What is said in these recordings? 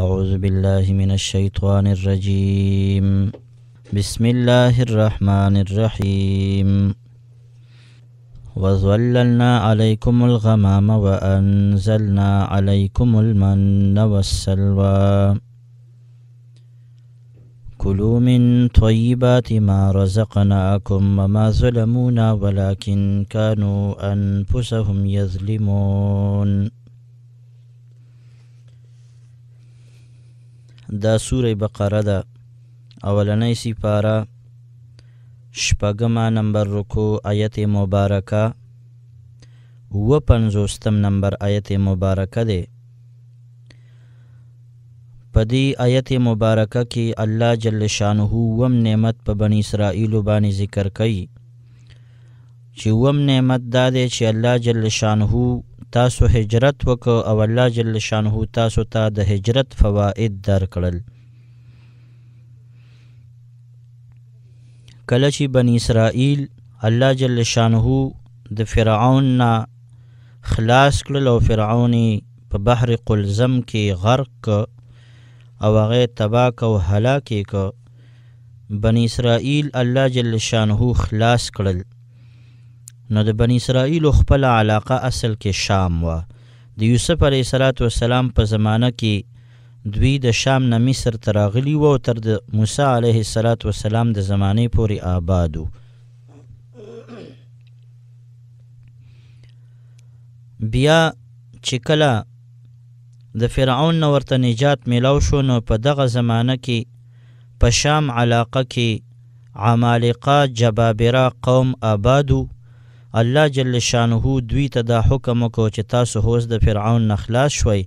أعوذ بالله من الشيطان الرجيم بسم الله الرحمن الرحيم وظللنا عليكم الغمام وأنزلنا عليكم المن والسلوى كلوا من طيبات ما رزقناكم وما ظلمونا ولكن كانوا أنفسهم يظلمون دا سوره بقره ده اولنۍ سپاره شپږمه نمبر رکو آیت مبارکه و پنځوستم نمبر آیت مبارکه دی په دې آیت مبارکه کې الله جل شانه وم نعمت په بنی اسرائیل باندې ذکر کړي چې وم نعمت دا دی چې الله جل شانه تاسو هجرت وک او الله جل شانه تاسو ته تا د هجرت فواید درکړل کله چې بنی اسرائیل الله جل شانه د فرعون نه خلاص کړل او فرعون په بحر قلزم کې غرق او هغه تباک او هلاک ک بنی اسرائیل الله جل شانه خلاص کړل نو د بنی اسرائیل خپل علاقه اصل کې شام و د یوسف علی السلام په زمانه کې دوی د شام نه مصر ته راغلي و تر د موسی علیه السلام د زمانې پورې آبادو بیا چې کله د فرعون نو ورته نجات میلاو شو نو په دغه زمانه کې په شام علاقه کې عمالقه جبابره قوم آبادو الله جل شانه دوی ته دا حکم وکړ چې تاسو هوس د فرعون نه خلاص شوي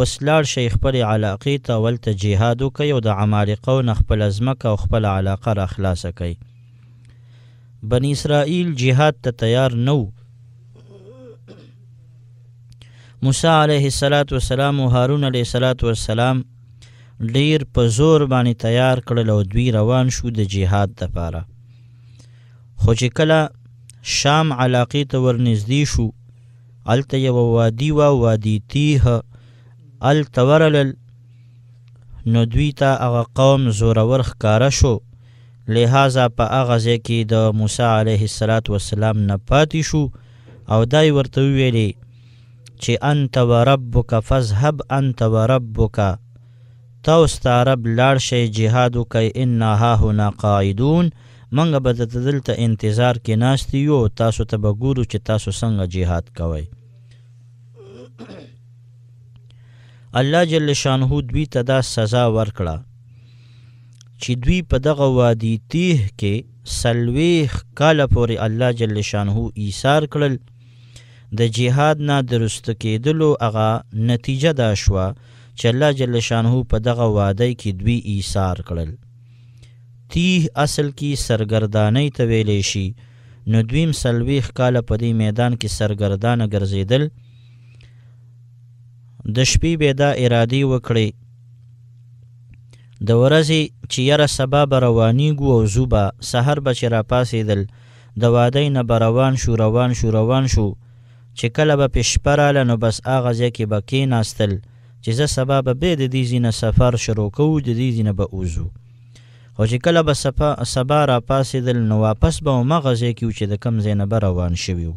وسلاړ شي خپل علاقې ته ولته جهاد وکي او د عمالقو نه خپل ځمکه او خپل علاقه را خلاصه کړي بنی اسرائیل جهاد ته تیار نو موسی علیه السلام او هارون علیه السلام ډیر په زور باندې تیار کړل او دوی روان شو د جهاد لپاره خو چې کله شام علاقې ته ورنږدې شو هلته یوه وادي وه وادي تیه هلته ورلل نو دوی ته هغه قوم زورور ښکاره شو لهذا په هغه ځای کې د موسی علیه السلام نه پاتې شو او دای ورته وویلې چې انت و ربک فذهب انت و ربک تاسو رب لاړ شئ جهاد وکئ انا ها هنا قاعدون منګه به د دلته انتظار کې ناشتی یو تاسو ته به ګورو چې تاسو څنګه جهاد کوئ الله جل شانه دوی ته دا سزا ورکړه چې دوی په دغه وادي تیه کې سلويخ کاله پورې الله جل شانه ایثار کړل د جهاد نه درست کېدلو هغه نتیجه دا شوه چې الله جل شانه په دغه وادي کې دوی ایثار کړل تیه اصل کې سرګردانۍ ته ویلې شي نو دویم سلویخ کاله په دې میدان کې سرګردانه ګرځیدل د شپې به دا ارادي وکړي د ورځې چې یره سبا به روانیږو او زوبه سحر به چې راپاڅېدل د وادۍ نه به روان شو روان شو روان شو چې کله به پې شپه راله نو بس هغه ځای کې به کېناستل چې زه سبا به بیا د دې ځینه سفر شروع کوو د دې ځینه به اوزو او چې کله به سبا سبا را پاسېدل نو واپس به همغه ځای کې چې د کم ځای نه به روان شوي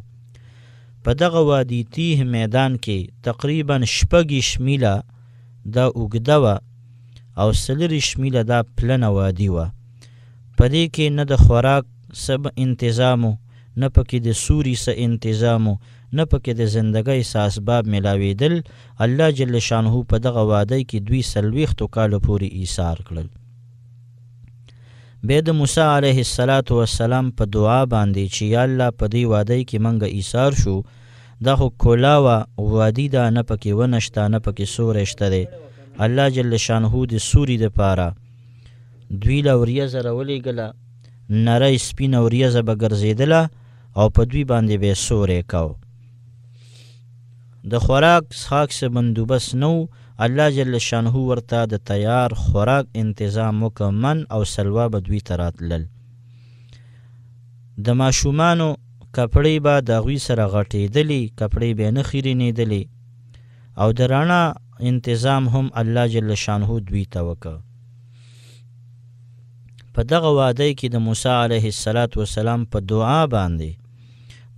په دغه وادي تیه میدان کې تقریبا شپږیشت میله دا اوږده وه او څلېرویشت میله دا پلنه وادي وه په دې کې نه د خوراک څه به انتظام و نه پکې د سوري څه انتظام و نه پکې د زندګۍ ساسباب میلاوېدل الله جل شانهو په دغه واده کې دوی څلوېښتو کالو پورې ایثار کړل به د موسی علیه السلام په دعا باندې چې یا الله په دې وادي کې منګه ایثار شو دا خو کولا وا وادي دا نه پکې ونشته نه پکې سورې شته دی الله جل شانه د سوري د پاره دوی لوریا زرولې ګله نری سپین اوریا ز بغرزیدله او په دوی باندې به سورې کاو د خوراک څخاک سه بندوبس نو الله جل شانه ورته د تیار خوراک انتظام وکمن او سلوا به دوی تراتلل د ماشومانو کپړې به د غوي سره غټېدلې کپړې به نه خیرینېدلې او د رانا انتظام هم الله جل شانه دوی ته وکړ په دغه واده کې د موسی علیه السلام په دعا باندې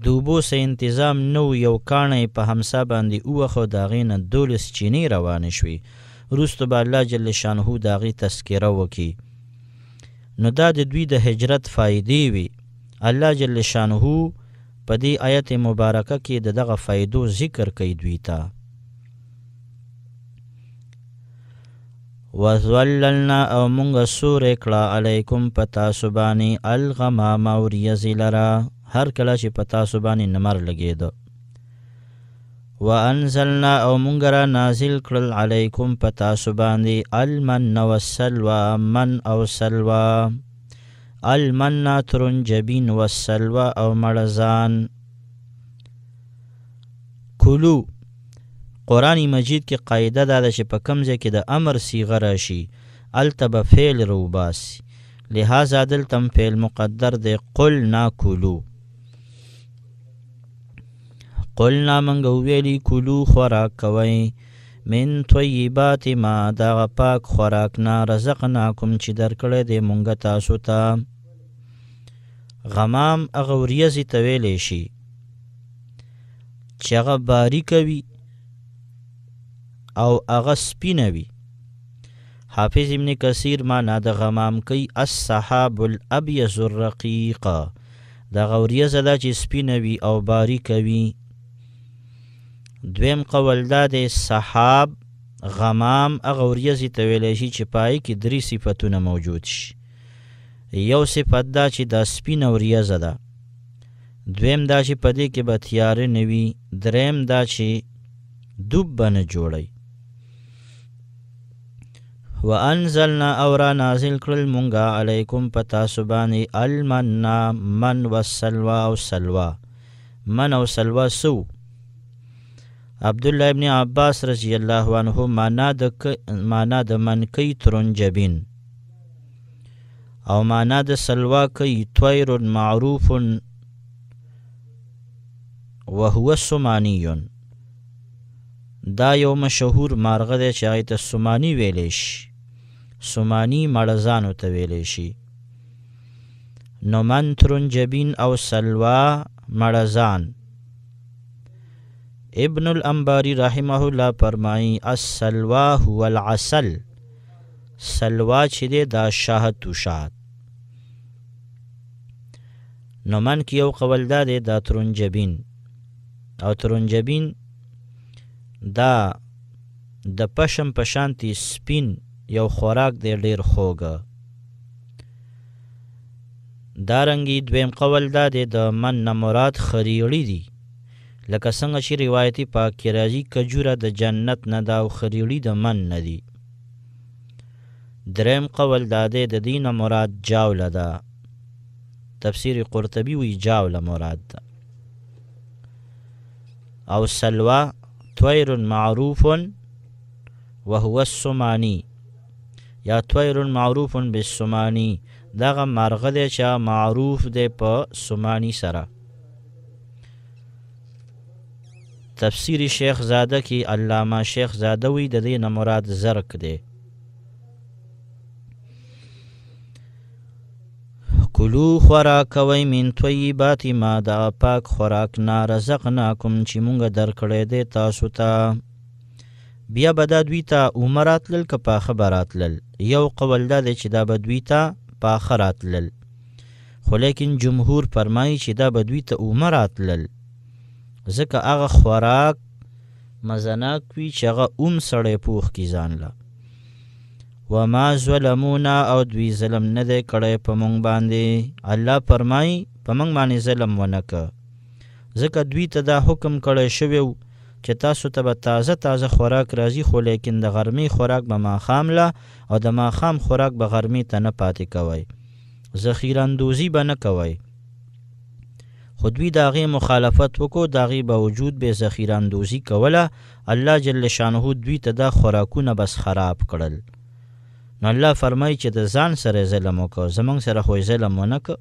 د اوبو سه انتظام نو یو کاڼی په همسا باندې اوخو د هغې نه دولس چینې روانې شوې وروسته به الله جل شانهو د هغې تذکیره وکړي نو دا د دوی د هجرت فایدې وي الله جل شانهو په دې آیت مبارکه کې د دغه فایدو ذکر کوي دوی ته وَذَلَّلْنَا او مونږه سورې کړه علیکم په تاسو باندې الغمام او ریځې لره هر کله چې په تاسو باندې نمر لګیدو وانزلنا او مونږ را نازل کړل علیکم په تاسو باندې المن والسلوى من او سلوى المن ترنجبین والسلوى او مړزان کلو قرآن مجید کې قاعده دا ده چې په کوم ځای کې د امر صیغه راشي الته به فعل روباسي لهذا دلته فعل مقدر دی قل نا کلو قلنا منګه ویلی کلو خوراک کوئ من طیبات ما دا پاک خوراک نه رزقناکم چې درکړې دې مونږ تاسو ته غمام اغوریزی تویلې شي چې هغه باریک وي او هغه سپینه وي حافظ ابن کثیر معنا د غمام کوي السحاب الابیض الرقیق د غوریزه ده چې سپینه وي او باریک وي دویم قول دا دی سحاب غمام هغه ورځې ته ویلی شي چې پای کې درې صفتونه موجود شي یو صفت دا چې دا سپینه ورځ ده دویم دا چې په دې کې به تیارې نه وي دریم دا چې دوب به نه جوړی وانزلنا او را نازل کړل مونږه علیکم په تاسو باندې المنا من والسلوا او سلوا من او سلوا سو عبد الله ابن عباس رضی الله عنه معنا د معنا د منکی ترنجبین او معنا د سلوا کوي طیر معروف وهو سمانی دا یو مشهور مارغه دی چې هغه ته سمانی ویلی شي سمانی مړزانو ته ویلی شي نو من ترنجبین او سلوا مړزان ابن الانباری رحمه الله فرمایي السلوا هو العسل سلوا چې دا شاهد تو شاهد نو من کې یو قول دا دی دا ترنجبین او ترنجبین دا د پشم پشانتی سپین یو خوراک دی ډیر خوګه دارنګي دویم قول دا دی د من نه مراد خریړی دی لکه څنګه چې روایتي پاک کې راځي کجوره د جنت نه دا او خریړي د من نه دي دریم قول داده د دین مراد جاوله ده تفسیر قرطبی وی جاوله مراد ده او سلوا طیر معروف وهو السمانی یا طیر معروف بالسمانی دغه مرغه دی چې معروف دی په سمانی سره تفسیر شیخ زاده کې علامه شیخ زاده وی د دې نه مراد زرق دی کلو خورا کوي من طیبات ما دا پاک خوراک نه رزقناکم چې مونږ درکړې دی تاسو ته بیا به دا دوی ته عمرات لل که پاخه براتلل یو قول دا دی چې دا به دوی ته پاخه راتلل خو لیکن جمهور فرمایي چې دا به دوی ته عمرات لل ځکه هغه خوراک مزناک وي چې هغه اوم سړی پوخ کی ځان له وما ظلمونا او دوی ظلم نه دی کړی په مونږ باندې الله فرمای په مونږ باندې ظلم ونکه ځکه دوی ته دا حکم کړی شوی چې تاسو ته به تازه تازه خوراک راځي خو لیکن د غرمې خوراک به ماښام له او د ماښام خوراک به غرمې ته نه پاتې کوئ ذخیره اندوزي به نه کوئ خو دوی د هغې مخالفت وکړو د هغې باوجود بې ذخیره اندوزي کوله الله جل شانه دوی ته دا خوراکونه بس خراب کړل نو الله فرمایي چې د ځان سره ظلم وکړه زموږ سره خو ظلم ونه که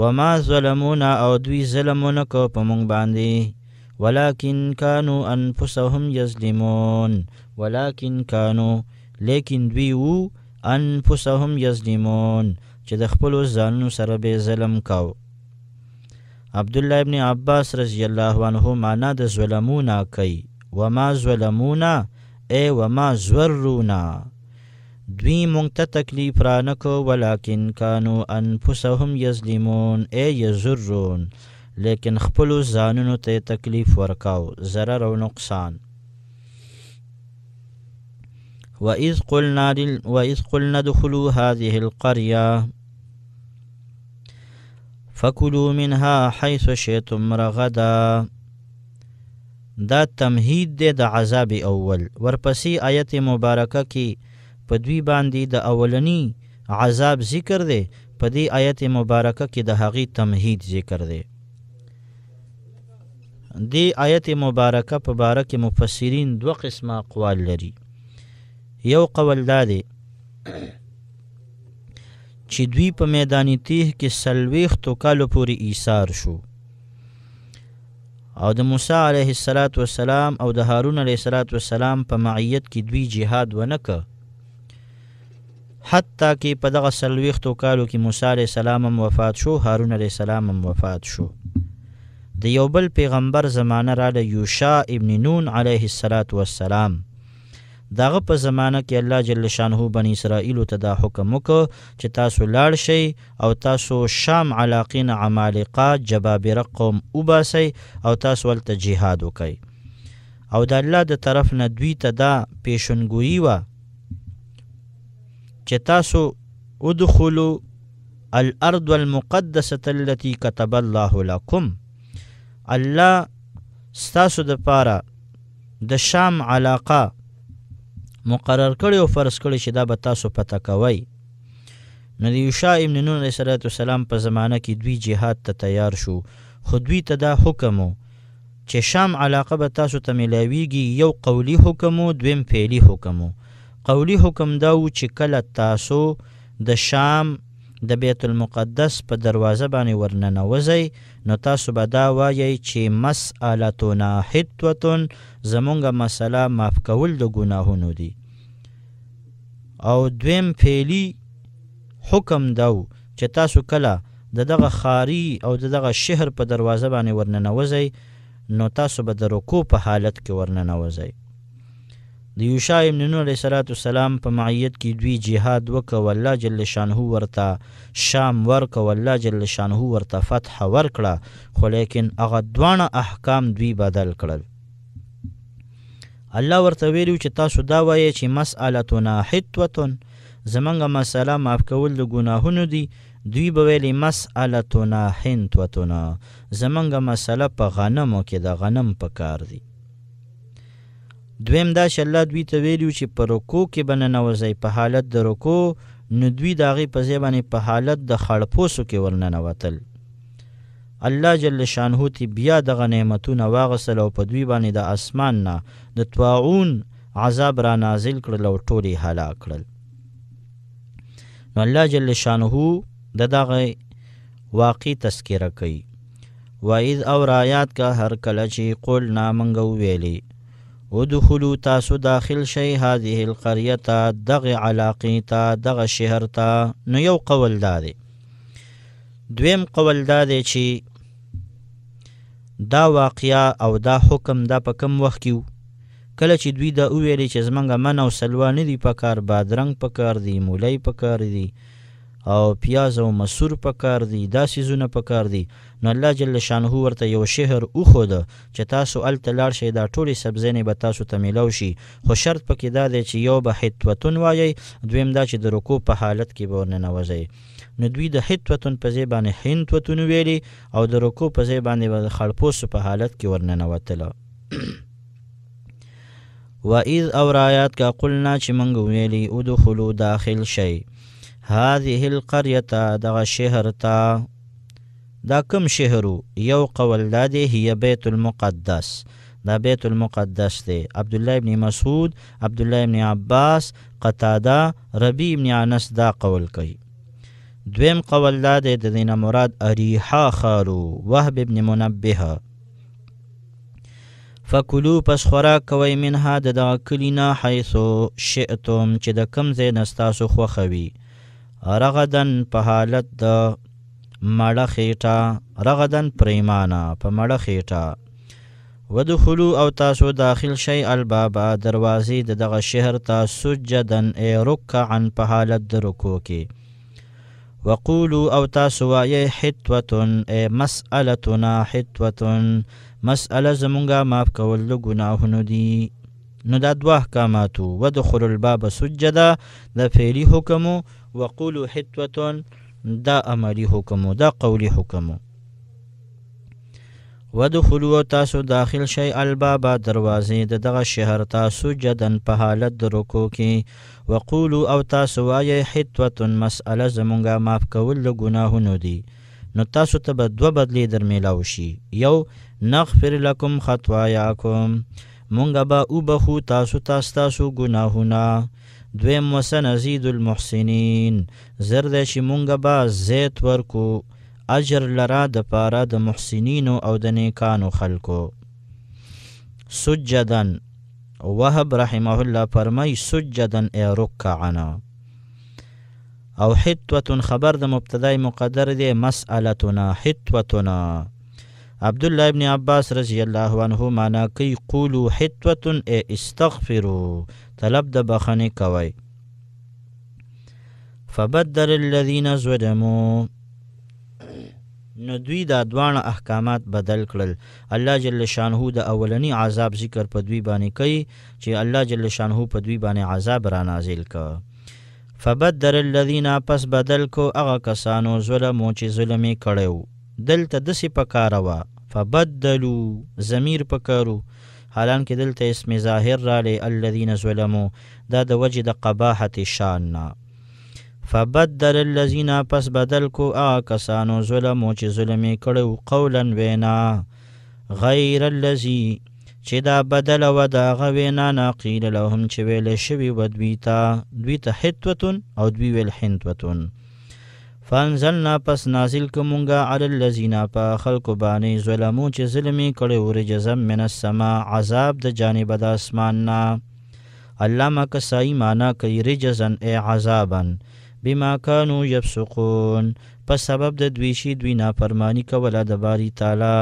وما ظلمونا او دوی ظلم ونه که په موږ باندې ولکن کانو انفسهم یظلمون ولکن کانو لیکن دوی وو انفسهم یظلمون چې د خپل ځانونو سره به ظلم کاوه عبد الله ابن عباس رضی الله عنهما نه د ظلمونه کوي وما ظلمونه و وما زورونا دوی مونږ ته تکلیف را نکو کانو انفسهم یظلمون اي یزرون لیکن خپلو ځانونو ته تکلیف ورکاو ضرر او نقصان وإذ قلنا, وإذ قلنا دخلوا هذه القرية فکلوا منها حيث شئتم رغدا دا تمهید دی د عذاب اول ورپسې آیت مبارکه کې په دوی باندې د اولنی عذاب ذکر دی په دې آیت مبارکه کې د هغې تمهید ذکر دی دې آیت مبارکه په باره کې مفسرین دوه قسمه اقوال لري یو قول دا دی چې دوی په میدان تیه کې سلويختو کالو پورې ایثار شو او د موسی علیه السلام او د هارون علیه السلام په معیت کې دوی جهاد ونکه حتی کې په دغه سلويختو کالو کې موسی علیه السلام هم وفات شو هارون علیه السلام هم وفات شو د یو بل پیغمبر زمانه را یوشا ابن نون علیه السلام داغه په زمانه کې الله جل شانه بنی اسرائیل ته دا حکم وکړ چې تاسو لاړ شئ او تاسو شام علاقین عمالقه جبابره قوم وباسئ او تاسو ولته جهاد وکړئ او د الله د طرف نه دوی ته دا پیشنګوئی و چې تاسو ادخلوا الارض المقدسه التي كتب الله لكم الله ستاسو د پاره د شام علاقه مقرر کړي او فرض کړي چې دا به تاسو پته کوي نو د یوشا ابن نون علیه صلوات والسلام په زمانه کې دوی جهاد ته تیار شو خو دوی ته دا حکم چې شام علاقه به تاسو ته ملاویږي یو قولی حکم او دویم فعلی حکم قولی حکم دا و چې کله تاسو د شام د بیت المقدس په دروازه باندې ورننوځئ نو تاسو به دا وایئ چې مسالتنا حتوتن زمونږ مسله معاف کول د ګناهونو دي او دویم فعلی حکم دو چې تاسو کله د دغه خاري او د دغه شهر په دروازه باندې ورننوځئ نو تاسو به د رکوع په حالت کې ورننوځئ د یوشا ابن نون علیه صلوات والسلام په معیت کې دوی جهاد وکړ الله جل شانه ورته شام ورکړ الله جل شانه ورته فتح ورکړه خو لیکن هغه دوانه احکام دوی بدل کړل الله ورته ویلو چې تاسو دا وایئ چې مسالتنا حتوتن زمنګه مسله معاف کول د ګناهونو دي دوی به ویلي مسالتنا حنتوتنا زمنګه مسله په غنمو کې د غنم په کار دي دویم دا چې الله دوی ته ویلو چې په رکو کې به ننوځئ په حالت د رکو نو دوی د هغې په ځای باندې په حالت د خړپوسو کې ورننوتل الله جل شانه تی بیا دغه نعمتونه واغسل او په دوی باندې د اسمان نه د طاعون عذاب را نازل کړل او ټول یې هلاک کړل نو الله جل شانه د دغه واقع تذکره کوي وَإِذْ أَوْرَا آيَاتْ کا هر کله چې قُلْنَا مَنْغَوْ وَيْلِي ودخلوا تاسو داخل شي هذه القريه ته دغه علاقې ته دغه شهر ته نو یو قول دا دی دویم قول دا دی چې دا واقعیا او دا حکم دا په کم وخت کې کله چې دوی دا وویلې چې زمونږ من او سلوانه دي په کار بادرنګ په کار دي مولای په کار دي او پیاز او مسور پکار دی دا سیزونه پکار دی نو الله جل شانه ورته یو شهر او خود چې تاسو ال تلار شي دا ټولي سبزینې به تاسو ته میلو شي خو شرط پکې دا دی چې یو به حتوتون وایي دویم دا چې د رکوع په حالت کې به نه نوځي نو دوی د حتوتون په ځای باندې حنتوتون ویلي او د رکوع په ځای باندې به با خړپوس په حالت کې ورننوتله و اذ او رایات کا قلنا چې منګ ویلی ادخلوا داخل شئ هذه القريه دغه شهر ته دا کم شهرو یو قول دا دی هي بیت المقدس دا بیت المقدس دی عبد الله ابن مسعود عبد الله ابن عباس قتاده ربی ابن انس دا قول کوي دویم قول دا دی د دینه مراد اریحا خارو وهب ابن منبه فکلو پس خوراک کوي منها د دغه کلینا حیثو شئتم چې د کم ځای نستاسو خوښوي رغدن په حالت د مړه خېټه رغدن پریمانه په مړه خېټه ودخلوا او تاسو داخل شئ البابا دروازې د دغه شهر ته سجدن ای رکعا په حالت د رکوع کې وقولوا او تاسو وایي حتوتن ای مسألتنا حتوتن مسأله زمونږه معاف کول د ګناهونو دي نو دا دوه احکاماتو ودخلوا الباب سجده د فعلي حکمو وقولو حتوتون دا عملی حکمو دا قولی حکمو ودخلوا تاسو داخل شي البابا دروازې د دغه شهر تاسو جدن په حالت د رکو کې وقولو او تاسو وایي حتوتن مسأله زمونږه معاف کول له ګناهونو دي نو تاسو ته به دوه بدلې در میلاو شي یو نغفر لکم خطوایاکم مونږ به اوبخو تاسو تاسو ګناهونه دویم وسنزيد المحسنين زر د شمونګه با زیت ورکو اجر لرا د پاره د محسنینو او د نیکانو خلکو سجدن وهب رحمه الله فرمای سجدن ای رکعنا او حتوه خبر د مبتدای مقدر دی مسالتنا حتوتنا عبد الله ابن عباس رضی الله عنه معنا کوي قولوا حتوه ای استغفروا طلب د بخنه کوي فبدل الذين ظلموا نو دوی دا دوانه احکامات بدل کړل الله جل شانه د اولنی عذاب ذکر په دوی باندې کوي چې الله جل شانه په دوی باندې عذاب را نازل ک فبدل الذين پس بدل کو هغه کسانو ظلم او چې ظلمي کړو دلته دسی پکاروا فبدلوا ضمیر پکارو حالان کې دلته اسم ظاهر را لې الذين ظلموا دا د وجه د قباحت شان نه فبدل الذين پس بدل کو آ کسانو ظلمو چې ظلم کړو قولا وینا غیر الذي چې دا بدل و دا غوینا ناقیل لهم چې ویل شوی ودویتا دویتا حتوتن او دوی ویل حنتوتن فانزلنا پس نازل کومونګه علی الذین په خلکو باندې ظلمو چې ظلمي کړي ور جزم من السما عذاب د جانب د اسمان نه علامه کسائی معنا کوي رجزن ای عذابن بما كانوا يفسقون په سبب د دوی شی دوی نافرمانی کوله د باری تعالی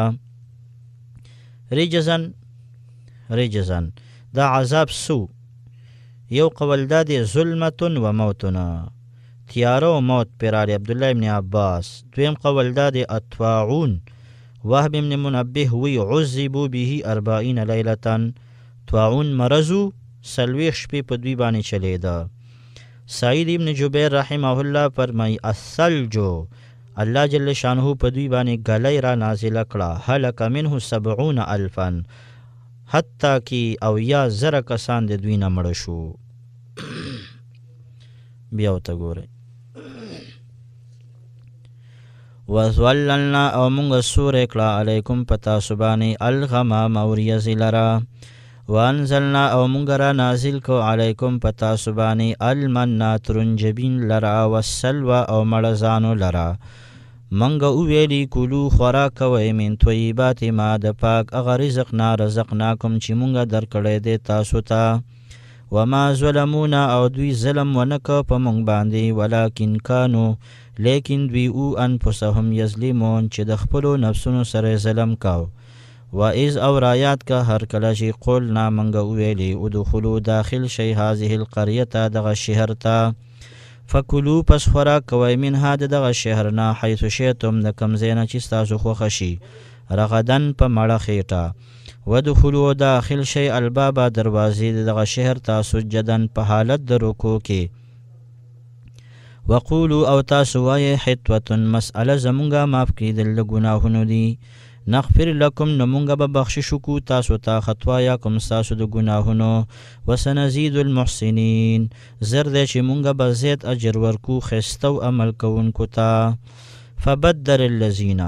رجزن رجزن دا عذاب سو یو قول دا دی ظلمت و موتنا تیاره او موت پر علي عبد الله ابن عباس دویم قول داد اتواعون وهب ابن منبه وی عذبوا به 40 ليله تواعون مرزو سلويخ شپې په دوی باندې چلیدا سعید ابن جبیر رحمه الله فرمای اصل جو الله جل شانه په دوی باندې غلې را نازله کړه هلک منه 70 الفن حتی کی او یا زر کسان د دوی نه مړ شو بیا وته ګورئ وَذَلَّلْنَا او موږ سورې کړه علیکم پتا سبانی الغمام اوریز لرا وانزلنا او موږ را نازل کو علیکم پتا سبانی المننا ترنجبین لرا والسلوى او مړزانو لرا منګه ویلی کلو خورا کوي من طیبات ما د پاک اغه رزق نه رزق نه کوم چې مونږه درکړې دي تاسو ته تا وما ظلمونا او دوی ظلم ونک په مونږ باندې ولکن کانو لیکن دوی او انفسهم یظلمون چې د خپل نفسونو سره ظلم کاو و از او رایات کا هر کله چې قول نا مونږ ویلی او دخلوا داخل شی هذه القريه دغه شهر ته فکلوا پس خورا کوي من هاد دغه شهر نه حيث شیتم د کمزینه چې تاسو خوښ شي رغدن په مړه خېټه ودخلوا داخل شي الباب دروازې دغه شهر تاسو جدن په حالت د رکوع کې وقولو او تاسو وایي حتوه مسأله زمونږه معاف کیدل د ګناهونو دي نغفر لكم نمونګه به بخشش کو تاسو ته خطوایا کوم تاسو د ګناهونو وسنزيد المحسنين زر دې چې مونږه به زیات اجر ورکو خستو عمل کوونکو ته فبدل الذين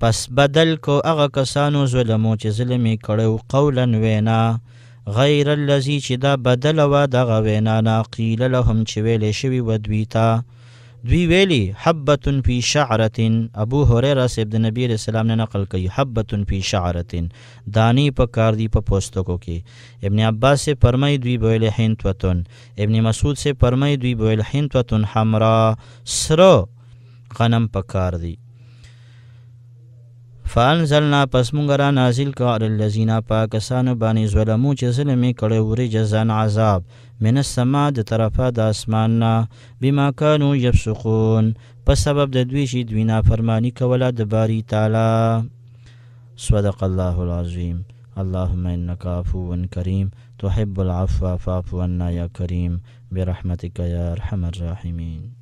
پس بدل کو هغه کسانو ظلمو چې ظلم یې کړو قولا وینا غیر الذي چې دا بدل و دغه وینا نه قیل لهم چې ویلې شوي و دویتا دوی ویلی حبتن فی شعرتن ابو هريره سید نبی رسول الله نے نقل کړي حبتن فی شعرتن دانی په کار دی په پوستکو کې ابن عباس سے فرمای دوی ویل هندوتن ابن مسعود سے فرمای دوی ویل هندوتن حمرا سر غنم په کار دی فان زلنا پس مونگرا نازل کا الزینہ پاکستان بانی ظلم اچل میں کڑے اُرے د ناذاب مینسماد طرف داسمانہ بیما کا نو یب سکون پسب ددویش دوینا فرمانی د دباری تالا صدق اللہ عظیم اللہ عفو کریم تحب العفو الفا عنا یا کریم برحمت یا رحم الرحمین